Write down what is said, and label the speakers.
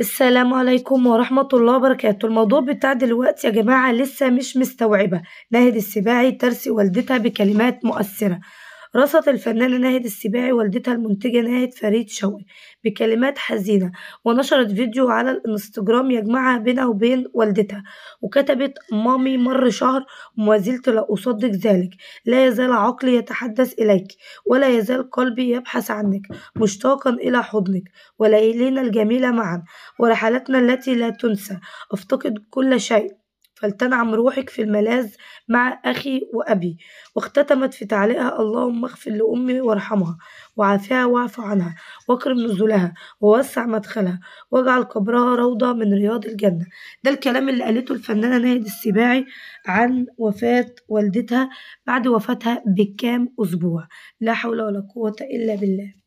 Speaker 1: السلام عليكم ورحمة الله وبركاته الموضوع بتاع دلوقتي يا جماعة لسه مش مستوعبة ناهد السباعي ترسي والدتها بكلمات مؤثرة رصت الفنانة ناهد السباعي والدتها المنتجة ناهد فريد شوقي بكلمات حزينة ونشرت فيديو على الانستجرام يجمعها بينها وبين والدتها وكتبت مامي مر شهر وما زلت لا أصدق ذلك لا يزال عقلي يتحدث إليك ولا يزال قلبي يبحث عنك مشتاقا إلى حضنك وليلينا الجميلة معا ورحلاتنا التي لا تنسى أفتقد كل شيء فلتنعم روحك في الملاذ مع أخي وأبي واختتمت في تعليقها اللهم اغفر لأمي وارحمها وعافها واعف عنها واكرم نزولها ووسع مدخلها واجعل قبرها روضة من رياض الجنة ده الكلام اللي قالته الفنانة ناهد السباعي عن وفاة والدتها بعد وفاتها بكام أسبوع لا حول ولا قوة إلا بالله